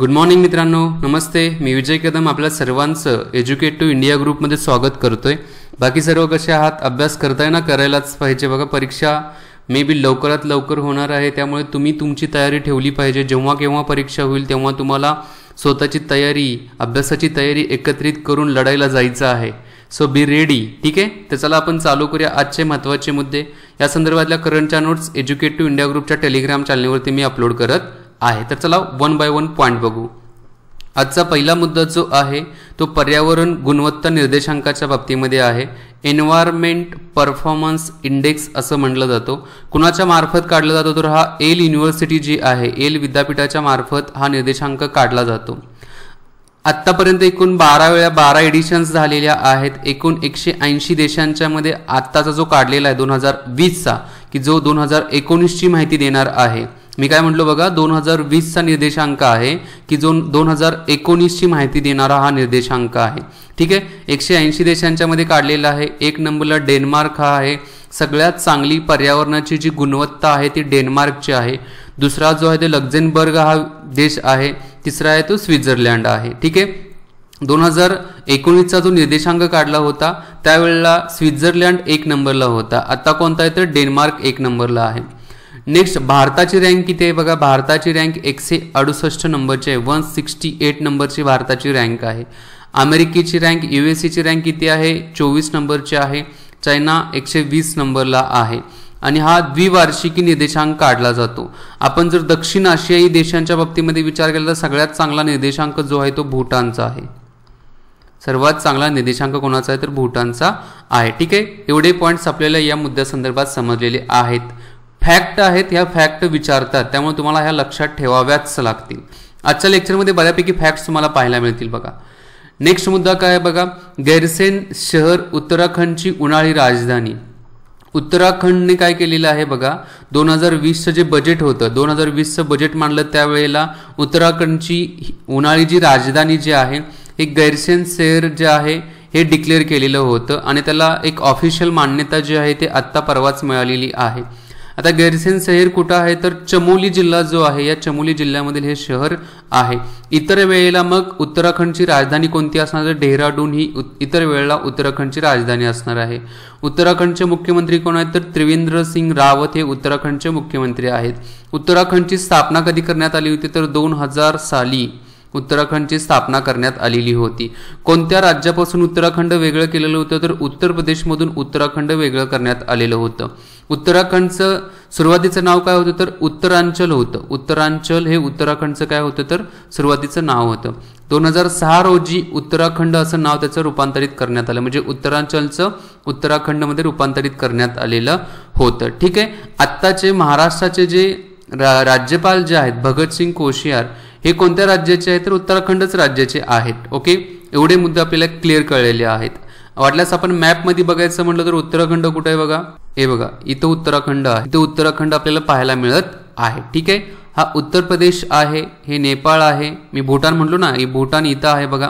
good morning मित्रांनो नमस्ते मी विजय कदम आपल्या सर्वांचं एज्युकेट टू इंडिया ग्रुपमध्ये स्वागत करतोय बाकी सर्व कसे आहात अभ्यास करताय ना करायलाच पाहिजे बघा परीक्षा मे बी लवकरात लवकर होणार आहे त्यामुळे तुम्ही तुमची तयारी ठेवली पाहिजे जेव्हा केव्हा परीक्षा होईल तेव्हा तुम्हाला स्वतःची तयारी अभ्यासाची तयारी एकत्रित करून लढायला जायचं आहे सो बी रेडी ठीक आहे तर चला आपण चालू करूया आजचे महत्त्वाचे मुद्दे या संदर्भातल्या करंटच्या नोट्स एज्युकेट टू इंडिया ग्रुपच्या टेलिग्राम चॅनलवरती मी अपलोड करत आहे तर चला वन बाय वन पॉईंट बघू आजचा पहिला मुद्दा जो आहे तो पर्यावरण गुणवत्ता निर्देशांकाच्या बाबतीमध्ये आहे एन्व्हायरमेंट परफॉर्मन्स इंडेक्स असं म्हटलं जातो कुणाच्या मार्फत काढला जातो तर हा एल युनिव्हर्सिटी जी आहे एल विद्यापीठाच्या मार्फत हा निर्देशांक काढला जातो आत्तापर्यंत एकूण बारा वेळा बारा एडिशन्स झालेल्या आहेत एकूण एकशे ऐंशी देशांच्या मध्ये आत्ताचा जो काढलेला आहे दोन हजार वीसचा की जो दोन हजार एकोणीसची माहिती देणार आहे मी काय म्हटलो बघा दोन हजार वीसचा निर्देशांक आहे की जो दोन हजार एकोणीसची माहिती देणारा हा निर्देशांक आहे ठीक आहे एकशे ऐंशी देशांच्या मध्ये काढलेला आहे एक नंबरला डेन्मार्क हा आहे सगळ्यात चांगली पर्यावरणाची जी गुणवत्ता आहे ती डेन्मार्कची आहे दुसरा जो आहे तो लक्झेनबर्ग हा देश आहे तिसरा आहे तो स्वित्झर्लंड आहे ठीक आहे दोन हजार एकोणीसचा जो निर्देशांक काढला होता त्यावेळेला स्वित्झर्लंड एक नंबरला होता आता कोणता आहे तर डेन्मार्क एक नंबरला आहे नेक्स्ट भारताची रँक किती आहे बघा भारताची रँक एकशे अडुसष्ट नंबरची आहे वन सिक्स्टी एट नंबरची भारताची रँक आहे अमेरिकेची रँक यू एस सीची रँक किती आहे चोवीस नंबरची आहे चायना एकशे वीस नंबरला आहे आणि हा द्विवार्षिकी निर्देशांक काढला जातो आपण जर दक्षिण आशियाई देशांच्या बाबतीमध्ये विचार केला तर सगळ्यात चांगला निर्देशांक जो आहे तो भूटानचा आहे सर्वात चांगला निर्देशांक कोणाचा आहे तर भूटानचा आहे ठीक आहे एवढे पॉईंट्स आपल्याला या मुद्द्यासंदर्भात समजलेले आहेत फॅक्ट आहेत ह्या फॅक्ट विचारतात त्यामुळे तुम्हाला ह्या लक्षात ठेवाव्याच लागतील आजच्या लेक्चरमध्ये बऱ्यापैकी फॅक्ट तुम्हाला पाहायला मिळतील बघा नेक्स्ट मुद्दा काय बघा गैरसेन शहर उत्तराखंडची उन्हाळी राजधानी उत्तराखंडने काय केलेलं आहे बघा दोन हजार वीसचं जे बजेट होतं दोन हजार वीसचं बजेट मांडलं त्यावेळेला उत्तराखंडची उन्हाळी जी राजधानी जी आहे एक गैरसेन शहर जे आहे हे डिक्लेअर केलेलं होतं आणि त्याला एक ऑफिशियल मान्यता जी आहे ते आत्ता परवाच मिळालेली आहे आता गैरसेन शहर कुठं आहे तर चमोली जिल्हा जो आहे या चमोली जिल्ह्यामधील हे शहर आहे इतर वेळेला मग उत्तराखंडची राजधानी कोणती असणार तर डेहराडून ही इतर वेळेला उत्तराखंडची राजधानी असणार आहे उत्तराखंडचे मुख्यमंत्री कोण आहेत तर त्रिवेंद्र सिंग रावत हे उत्तराखंडचे मुख्यमंत्री आहेत उत्तराखंडची स्थापना कधी करण्यात आली होती तर दोन हजार साली उत्तराखंडची स्थापना करण्यात आलेली होती कोणत्या राज्यापासून उत्तराखंड वेगळं केलेलं होतं तर उत्तर प्रदेशमधून उत्तराखंड वेगळं करण्यात आलेलं होतं उत्तराखंडचं सुरुवातीचं नाव काय होतं तर उत्तरांचल होतं उत्तरांचल हे उत्तराखंडचं काय होतं तर सुरुवातीचं नाव होतं दोन हजार सहा रोजी उत्तराखंड असं नाव त्याचं रूपांतरित करण्यात आलं म्हणजे उत्तरांचलचं उत्तराखंडमध्ये रूपांतरित करण्यात आलेलं होतं ठीक आहे आत्ताचे महाराष्ट्राचे जे रा राज्यपाल जे आहेत भगतसिंग कोशियार हे कोणत्या राज्याचे आहे तर उत्तराखंडच राज्याचे आहेत ओके एवढे मुद्दे आपल्याला क्लिअर कळलेले आहेत वाटल्यास आपण मॅपमध्ये बघायचं म्हटलं तर उत्तराखंड कुठे आहे बघा हे बघा इथं उत्तराखंड आहे इथं उत्तराखंड आपल्याला पाहायला मिळत आहे ठीक आहे हा उत्तर प्रदेश आहे हे नेपाळ आहे मी भूटान म्हटलो ना हे भूटान इथं आहे बघा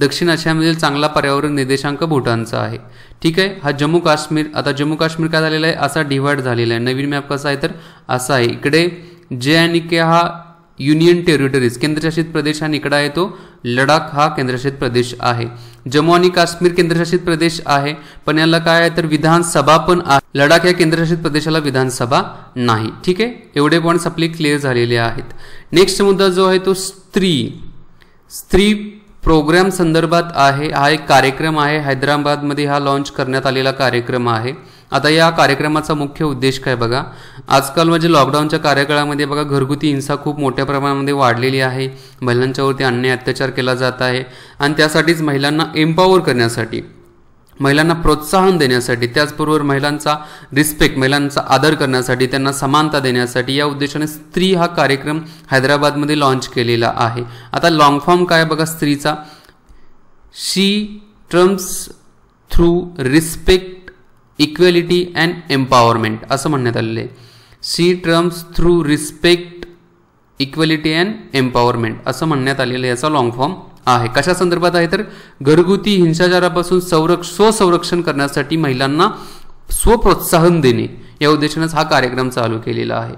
दक्षिण आशियामधील चांगला पर्यावरण निर्देशांक भूटानचा आहे ठीक आहे हा जम्मू काश्मीर आता जम्मू काश्मीर काय झालेला आहे असा डिव्हाइड झालेला आहे नवीन मॅप कसा आहे तर असा आहे इकडे जे आणि के हा युनियन टेरिटरीज केंद्रशासित प्रदेश हा निकडा येतो लडाख हा केंद्रशासित प्रदेश आहे जम्मू आणि काश्मीर केंद्रशासित प्रदेश आहे पण याला काय आहे तर विधानसभा पण लडाख या केंद्रशासित प्रदेशाला विधानसभा नाही ठीक आहे एवढे पॉइंट्स आपले क्लिअर झालेले आहेत नेक्स्ट मुद्दा जो आहे तो स्त्री स्त्री प्रोग्राम संदर्भात आहे हा एक कार्यक्रम आहे हैदराबादमध्ये हा लॉन्च करण्यात आलेला कार्यक्रम आहे आता या कार्यक्रमाचा मुख्य उद्देश काय बघा आजकाल म्हणजे लॉकडाऊनच्या कार्यकाळामध्ये बघा घरगुती हिंसा खूप मोठ्या प्रमाणामध्ये वाढलेली आहे महिलांच्यावरती अन्याय अत्याचार केला जात आहे आणि त्यासाठीच महिलांना एम्पॉवर करण्यासाठी महिलांना प्रोत्साहन देण्यासाठी त्याचबरोबर महिलांचा रिस्पेक्ट महिलांचा आदर करण्यासाठी त्यांना समानता देण्यासाठी या उद्देशाने स्त्री हा कार्यक्रम हैदराबादमध्ये लॉन्च केलेला आहे आता लॉंग फॉर्म काय बघा स्त्रीचा she triumphs through respect equality and empowerment असं म्हणण्यात आलेलं आहे she triumphs through respect equality and empowerment असं म्हणण्यात आलेलं याचा लॉंग फॉर्म आहे कशा संदर्भात आहे तर घरगुती हिंसाचारापासून संरक्ष स्वसंरक्षण करण्यासाठी महिलांना स्वप्रोत्साहन देणे या उद्देशानेच हा कार्यक्रम चालू केलेला आहे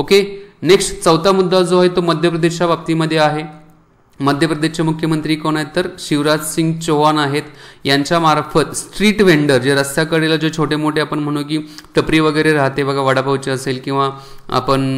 ओके नेक्स्ट चौथा मुद्दा जो आहे तो मध्य प्रदेशच्या बाबतीमध्ये आहे मध्य प्रदेशचे मुख्यमंत्री कोण आहेत तर शिवराज सिंग चौहान आहेत यांच्या मार्फत स्ट्रीट वेंडर जे रस्त्याकडेला जे छोटे मोठे आपण म्हणू की टपरी वगैरे राहते बघा वडापावची असेल किंवा आपण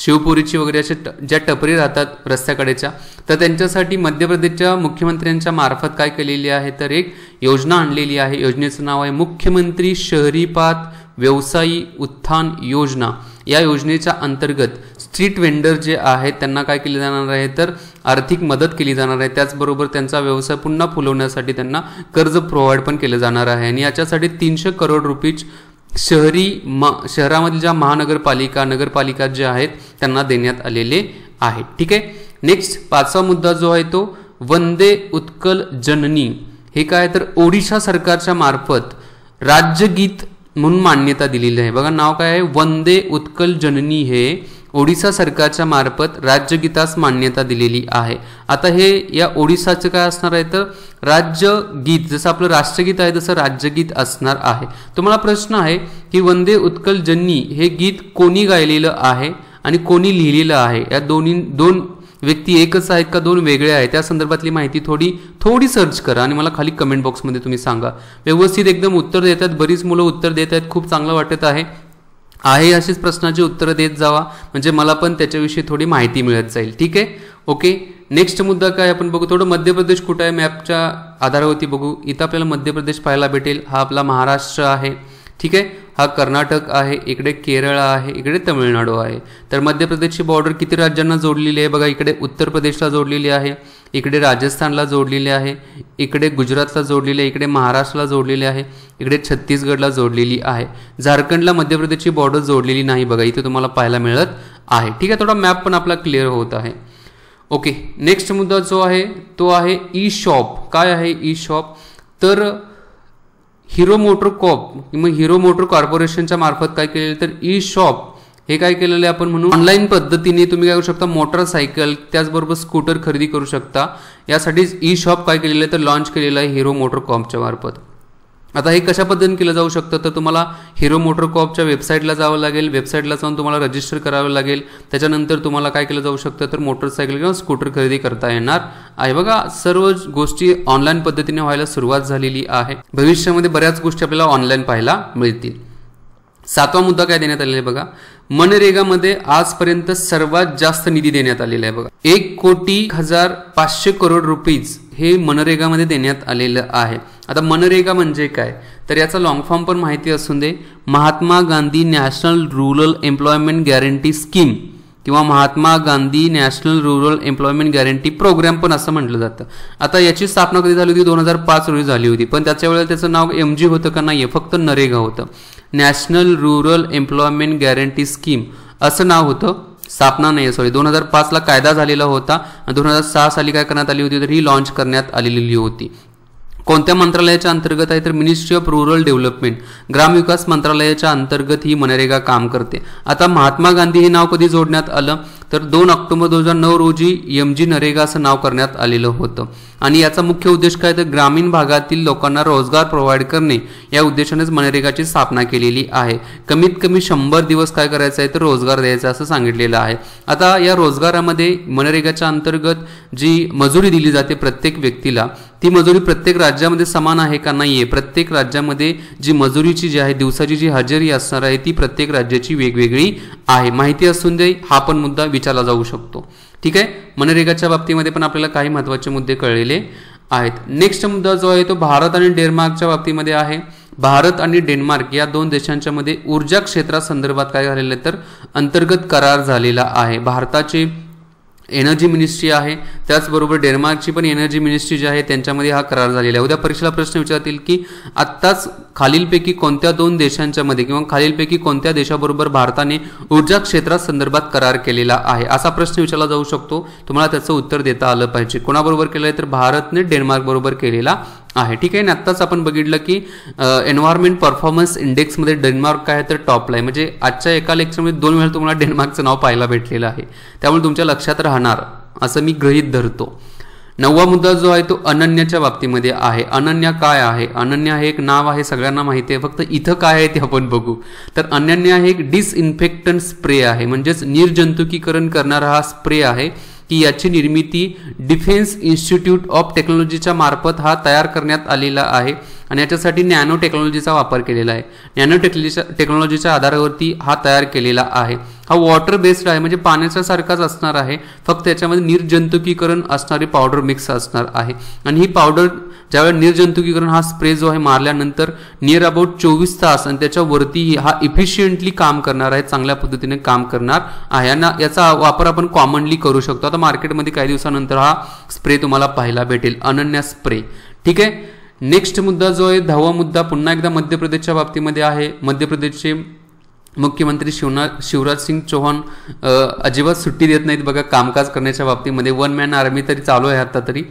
शिवपुरीची वगैरे अशा ज्या टपरी राहतात रस्त्याकडेच्या तर त्यांच्यासाठी मध्य प्रदेशच्या मुख्यमंत्र्यांच्या मार्फत काय केलेली आहे तर एक योजना आणलेली आहे योजनेचं नाव आहे मुख्यमंत्री शहरीपात व्यवसायी उत्थान योजना या योजनेच्या अंतर्गत स्ट्रीट वेंडर जे आहेत त्यांना काय केले जाणार आहे तर आर्थिक मदत केली जाणार आहे त्याचबरोबर त्यांचा व्यवसाय पुन्हा फुलवण्यासाठी त्यांना कर्ज प्रोव्हाइड पण केलं जाणार आहे आणि याच्यासाठी तीनशे करोड रुपीज शहरी म शहरामधील ज्या महानगरपालिका नगरपालिका ज्या आहेत त्यांना देण्यात आलेले आहे ठीक आहे नेक्स्ट पाचवा मुद्दा जो आहे तो वंदे उत्कल जननी हे काय तर ओडिशा सरकारच्या मार्फत राज्यगीत म्हणून मान्यता दिलेली आहे बघा नाव काय आहे वंदे उत्कल जननी हे ओडिसा सरकारच्या मार्फत राज्यगीतास मान्यता दिलेली आहे आता हे या ओडिसाचं काय असणार आहे तर राज्यगीत जसं आपलं राष्ट्रगीत आहे तसं राज्यगीत असणार आहे तुम्हाला प्रश्न आहे की वंदे उत्कल जन्नी हे गीत कोणी गायलेलं आहे आणि कोणी लिहिलेलं आहे या दोन्ही दोन व्यक्ती एकच आहेत का दोन वेगळे आहेत त्या संदर्भातली माहिती थोडी थोडी सर्च करा आणि मला खाली कमेंट बॉक्समध्ये तुम्ही सांगा व्यवस्थित एकदम उत्तर देतात बरीच मुलं उत्तर देत आहेत खूप चांगलं वाटत आहे आहे अशीच प्रश्नाची उत्तरं देत जावा म्हणजे मला पण त्याच्याविषयी थोडी माहिती मिळत जाईल ठीक आहे ओके नेक्स्ट मुद्दा काय आपण बघू थोडं मध्य प्रदेश कुठं आहे मॅपच्या आधारावरती बघू इथं आपल्याला मध्य प्रदेश पाहायला भेटेल हा आपला महाराष्ट्र आहे ठीक आहे हा कर्नाटक आहे इकडे केरळ आहे इकडे तमिळनाडू आहे तर मध्य प्रदेशची बॉर्डर किती राज्यांना जोडलेली आहे बघा इकडे उत्तर प्रदेशला जोडलेली आहे इकडे राजस्थानला जोडलेले आहे इकडे गुजरातला जोडलेले आहे इकडे महाराष्ट्राला जोडलेले आहे इकडे छत्तीसगडला जोडलेली आहे झारखंडला मध्य प्रदेशची बॉर्डर जोडलेली नाही बघा इथे तुम्हाला पाहायला मिळत आहे ठीक आहे थोडा मॅप पण आपला क्लिअर होत आहे ओके नेक्स्ट मुद्दा जो आहे तो आहे ई शॉप काय आहे ई शॉप तर हिरो मोटर कॉप मग हिरो मोटर कॉर्पोरेशनच्या मार्फत काय केलेलं तर ई शॉप हे काय केलेलं आहे आपण म्हणून ऑनलाईन पद्धतीने तुम्ही काय करू शकता मोटरसायकल त्याचबरोबर स्कूटर खरेदी करू शकता यासाठीच ई शॉप काय केलेलं आहे तर लॉन्च केलेलं आहे हिरो मोटर कॉमच्या मार्फत आता हे कशा पद्धतीने केलं जाऊ शकतं तर तुम्हाला हिरो मोटर कॉपच्या वेबसाईटला जावं लागेल वेबसाईटला जाऊन तुम्हाला रजिस्टर करावं लागेल त्याच्यानंतर तुम्हाला काय केलं जाऊ शकतं तर मोटरसायकल किंवा स्कूटर खरेदी करता येणार आहे बघा सर्व गोष्टी ऑनलाईन पद्धतीने व्हायला सुरुवात झालेली आहे भविष्यामध्ये बऱ्याच गोष्टी आपल्याला ऑनलाईन पाहायला मिळतील सातवा मुद्दा काय देण्यात आलेला आहे बघा मनरेगामध्ये आजपर्यंत सर्वात जास्त निधी देण्यात आलेला आहे बघा एक कोटी हजार पाचशे करोड रुपीज हे मनरेगामध्ये देण्यात आलेलं आहे आता मनरेगा म्हणजे काय तर याचा लॉंग फॉर्म पण माहिती असून the Mahatma Gandhi national rural employment guarantee scheme किंवा Mahatma Gandhi national rural employment guarantee programme पण असं म्हटलं जातं आता याची स्थापना कधी झाली होती दोन हजार पाच रोजी झाली होती पण त्याच्या वेळेला त्याचं नाव एम जी होतं का नाही फक्त नरेगा होतं national rural employment guarantee scheme असं नाव होतं स्थापना नाही सॉरी दोन हजार पाचला कायदा झालेला होता दोन हजार सहा साली काय करण्यात आली होती तर ही लॉन्च करण्यात आलेली होती कोणत्या मंत्रालयाच्या अंतर्गत आहे तर मिनिस्ट्री ऑफ रुरल डेव्हलपमेंट ग्रामविकास मंत्रालयाच्या अंतर्गत ही मनरेगा काम करते आता महात्मा गांधी हे नाव कधी जोडण्यात आलं तर दोन ऑक्टोबर दोन हजार नऊ रोजी एम जी नरेगा असं नाव करण्यात आलेलं होतं आणि याचा मुख्य उद्देश काय तर ग्रामीण भागातील लोकांना रोजगार प्रोव्हाइड करणे या उद्देशानेच मनरेगाची स्थापना केलेली आहे कमीत कमी शंभर दिवस काय करायचं आहे तर रोजगार द्यायचा असं सांगितलेलं आहे आता या रोजगारामध्ये मनरेगाच्या अंतर्गत जी मजुरी दिली जाते प्रत्येक व्यक्तीला ती मजुरी प्रत्येक राज्यामध्ये समान आहे का नाही आहे प्रत्येक राज्यामध्ये जी मजुरीची जी आहे दिवसाची जी हजेरी असणार आहे ती प्रत्येक राज्याची वेगवेगळी आहे माहिती असून दे हा पण मुद्दा विचारला जाऊ शकतो ठीक आहे मनरेगाच्या बाबतीमध्ये पण आपल्याला काही महत्त्वाचे मुद्दे कळलेले आहेत नेक्स्ट मुद्दा जो आहे तो भारत आणि डेन्मार्कच्या बाबतीमध्ये आहे भारत आणि डेन्मार्क या दोन देशांच्या मध्ये ऊर्जा क्षेत्रासंदर्भात काय झालेलं आहे तर अंतर्गत करार झालेला आहे भारताचे एनर्जी मिनिस्ट्री आहे त्याचबरोबर डेन्मार्कची पण एनर्जी मिनिस्ट्री जी आहे त्यांच्यामध्ये हा करार झालेला आहे उद्या परीक्षेला प्रश्न विचारतील की आत्ताच खालीलपैकी कोणत्या दोन देशांच्यामध्ये किंवा खालीलपैकी कोणत्या देशाबरोबर भारताने ऊर्जा क्षेत्रात संदर्भात करार केलेला आहे असा प्रश्न विचारला जाऊ शकतो तुम्हाला त्याचं उत्तर देता आलं पाहिजे कोणाबरोबर केलं आहे तर भारतने बरोबर केलेला आहे ठीक आहे ना आत्ताच आपण बघितलं की एन्व्हायरमेंट परफॉर्मन्स इंडेक्समध्ये डेन्मार्क काय तर टॉपला आहे म्हणजे आजच्या एका लेक्चरमध्ये दोन वेळा तुम्हाला डेन्मार्कचं नाव पाहायला भेटलेलं आहे त्यामुळे तुमच्या लक्षात राहणार असं मी गृहीत धरतो नववा मुद्दा जो आहे तो अनन्याच्या बाबतीमध्ये आहे अनन्या काय आहे अनन्या हे एक नाव आहे सगळ्यांना माहिती आहे फक्त इथं काय आहे ते आपण बघू तर अनन्या हे एक डिसइन्फेक्टंट स्प्रे आहे म्हणजेच निर्जंतुकीकरण करणारा हा स्प्रे आहे की याची निर्मिती डिफेन्स इन्स्टिट्यूट ऑफ टेक्नॉलॉजीच्या मार्फत हा तयार करण्यात आलेला आहे आणि याच्यासाठी नॅनो टेक्नॉलॉजीचा वापर केलेला आहे नॅनो टेक्नॉलॉजीच्या टेक्नॉलॉजीच्या आधारावरती हा तयार केलेला आहे हा वॉटर बेस्ड आहे म्हणजे पाण्याच्या सारखाच असणार आहे फक्त याच्यामध्ये निर्जंतुकीकरण असणारी पावडर मिक्स असणार आहे आणि ही पावडर ज्यावेळेस निर्जंतुकीकरण हा स्प्रे जो आहे मारल्यानंतर नियर अबाउट चोवीस तास आणि त्याच्या हा इफिशियंटली काम करणार आहे चांगल्या पद्धतीने काम करणार आहे आणि याचा वापर आपण कॉमनली करू शकतो आता मार्केटमध्ये काही दिवसानंतर हा स्प्रे तुम्हाला पाहायला भेटेल अनन्या स्प्रे ठीक आहे नेक्स्ट मुद्दा जो आहे दहावा मुद्दा पुन्हा एकदा मध्य प्रदेशच्या बाबतीमध्ये आहे मध्य प्रदेशचे मुख्यमंत्री शिवना शिवराज सिंग चौहान अजिबात सुट्टी देत नाहीत बघा कामकाज करण्याच्या बाबतीमध्ये वन मॅन आर्मी तरी चालू आहे आता तरी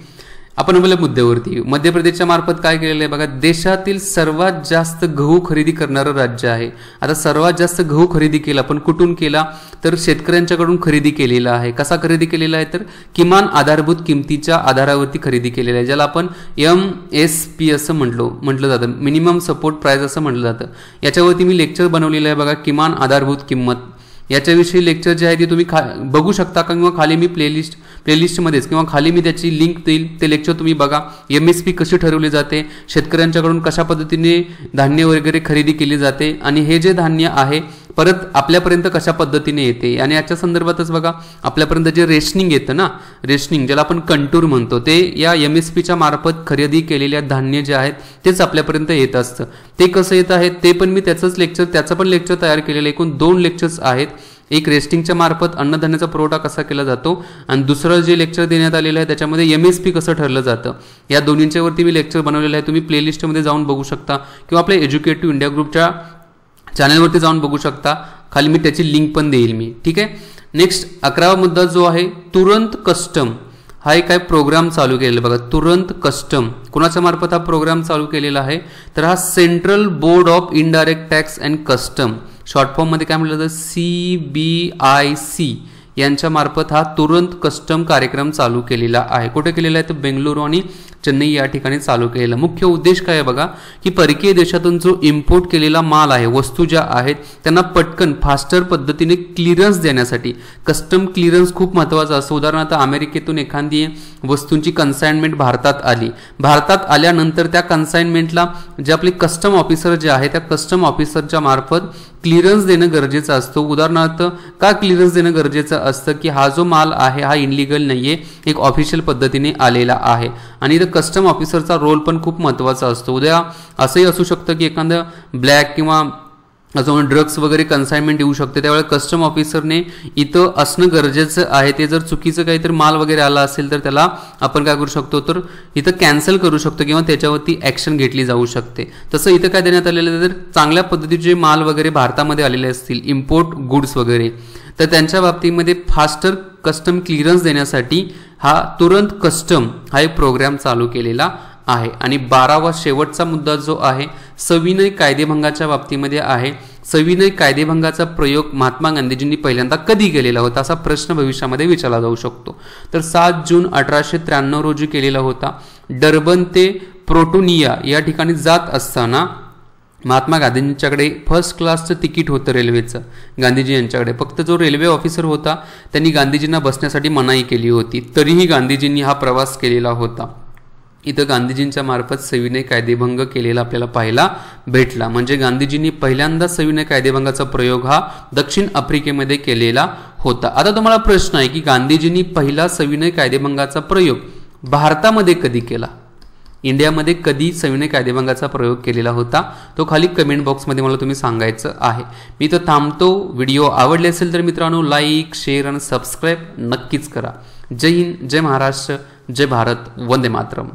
आपण आपल्या मुद्द्यावरती मध्य प्रदेशच्या मार्फत काय केलेलं आहे बघा देशातील सर्वात जास्त गहू खरेदी करणारं राज्य आहे आता सर्वात जास्त गहू खरेदी केला पण कुठून केला तर शेतकऱ्यांच्याकडून खरेदी केलेला आहे कसा खरेदी केलेला आहे तर किमान आधारभूत किमतीच्या आधारावरती खरेदी केलेला आहे ज्याला आपण एम एस पी असं म्हटलो म्हटलं जातं मिनिमम सपोर्ट प्राईज असं म्हटलं जातं याच्यावरती मी लेक्चर बनवलेलं आहे बघा किमान आधारभूत किंमत याच्याविषयी लेक्चर जे आहे ते तुम्ही खा बघू शकता किंवा खाली मी प्लेलिस्ट प्लेलिस्टमध्येच किंवा खाली मी त्याची लिंक देईल ते लेक्चर तुम्ही बघा एम एस पी कशी ठरवली जाते शेतकऱ्यांच्याकडून कशा पद्धतीने धान्य वगैरे खरेदी केली जाते आणि हे जे धान्य आहे परत आपल्यापर्यंत कशा पद्धतीने येते आणि याच्या संदर्भातच बघा आपल्यापर्यंत जे रेशनिंग येतं ना रेशनिंग ज्याला आपण कंटूर म्हणतो ते या एम एस पीच्या मार्फत खरेदी केलेल्या धान्य जे आहेत तेच आपल्यापर्यंत येत असतं ते कसं येत आहे ते पण मी त्याचंच लेक्चर त्याचं पण लेक्चर तयार केलेलं एकूण दोन लेक्चर्स आहेत एक रेस्टिंगच्या मार्फत अन्नधान्याचा पुरवठा कसा केला जातो आणि दुसरं जे लेक्चर देण्यात आलेलं आहे त्याच्यामध्ये एम एस पी कसं ठरलं जातं या दोन्हींच्यावरती मी लेक्चर बनवलेलं आहे तुम्ही प्लेलिस्टमध्ये जाऊन बघू शकता किंवा आपल्या एज्युकेटिव्ह इंडिया ग्रुपच्या चॅनलवरती जाऊन बघू शकता खाली मी त्याची लिंक पण देईल मी ठीक आहे नेक्स्ट अकरावा मुद्दा जो आहे तुरंत कस्टम हा एक काय प्रोग्राम चालू केलेला बघा तुरंत कस्टम कोणाच्या मार्फत हा प्रोग्राम चालू केलेला आहे तर हा central board of indirect tax and custom short फॉर्ममध्ये काय म्हटलं तर सी बी आय सी यांच्यामार्फत हा तुरंत कस्टम कार्यक्रम चालू केलेला आहे कुठे केलेला आहे तर बेंगलुरू आणि चेन्नई या ठिकाणी चालू केलेला मुख्य उद्देश काय आहे बघा की परकीय देशातून जो इम्पोर्ट केलेला माल आहे वस्तू ज्या आहेत त्यांना पटकन फास्टर पद्धतीने क्लिअरन्स देण्यासाठी कस्टम क्लिअरन्स खूप महत्त्वाचा असतो उदाहरणार्थ अमेरिकेतून एखादी वस्तूंची कन्साइनमेंट भारतात आली भारतात आल्यानंतर त्या कन्साइनमेंटला जे आपले कस्टम ऑफिसर जे आहे त्या कस्टम ऑफिसरच्या मार्फत क्लिअरन्स देणं गरजेचं असतं उदाहरणार्थ का क्लिअरन्स देणं गरजेचं असतं की हा जो माल आहे हा इनलिगल नाही आहे एक ऑफिशियल पद्धतीने आलेला आहे आणि इथं कस्टम ऑफिसरचा रोल पण खूप महत्त्वाचा असतो उद्या असंही असू शकतं की एखादं ब्लॅक किंवा असं ड्रग्स वगैरे कन्साइनमेंट येऊ शकते त्यावेळेस कस्टम ऑफिसरने इथं असणं गरजेचं आहे ते जर चुकीचं काहीतरी माल वगैरे आला असेल तर त्याला आपण काय करू शकतो तर इथं कॅन्सल करू शकतो किंवा त्याच्यावरती ॲक्शन घेतली जाऊ शकते तसं इथं काय देण्यात आलेलं तर चांगल्या पद्धतीचे माल वगैरे भारतामध्ये आलेले असतील इम्पोर्ट गुड्स वगैरे तर त्यांच्या बाबतीमध्ये फास्टर कस्टम क्लिअरन्स देण्यासाठी हा तुरंत कस्टम हा एक प्रोग्राम चालू केलेला आहे आणि बारावा शेवटचा मुद्दा जो आहे सविनय कायदेभंगाच्या बाबतीमध्ये आहे सविनय कायदेभंगाचा प्रयोग महात्मा गांधीजींनी पहिल्यांदा कधी केलेला होता असा प्रश्न भविष्यामध्ये विचारला जाऊ शकतो तर सात जून अठराशे त्र्याण्णव रोजी केलेला होता डर्बन ते प्रोटोनिया या ठिकाणी जात असताना महात्मा गांधींच्याकडे फर्स्ट क्लासचं तिकीट होतं रेल्वेचं गांधीजी यांच्याकडे फक्त जो रेल्वे ऑफिसर होता त्यांनी गांधीजींना बसण्यासाठी मनाई केली होती तरीही गांधीजींनी हा प्रवास केलेला होता इथं गांधीजींच्या मार्फत सविनय कायदेभंग केलेला आपल्याला पाहायला भेटला म्हणजे गांधीजींनी पहिल्यांदा सविनय कायदेभंगाचा प्रयोग हा दक्षिण आफ्रिकेमध्ये केलेला होता आता तुम्हाला प्रश्न आहे की गांधीजींनी पहिला सविनय कायदेभंगाचा प्रयोग भारतामध्ये कधी केला इंडियामध्ये कधी सविनय कायदेभंगाचा प्रयोग केलेला होता तो खाली कमेंट बॉक्समध्ये मला तुम्ही सांगायचं आहे मी तो थांबतो व्हिडिओ आवडले असेल तर मित्रांनो लाईक शेअर आणि सबस्क्राईब नक्कीच करा जय हिंद जय महाराष्ट्र जय भारत वंदे मातरम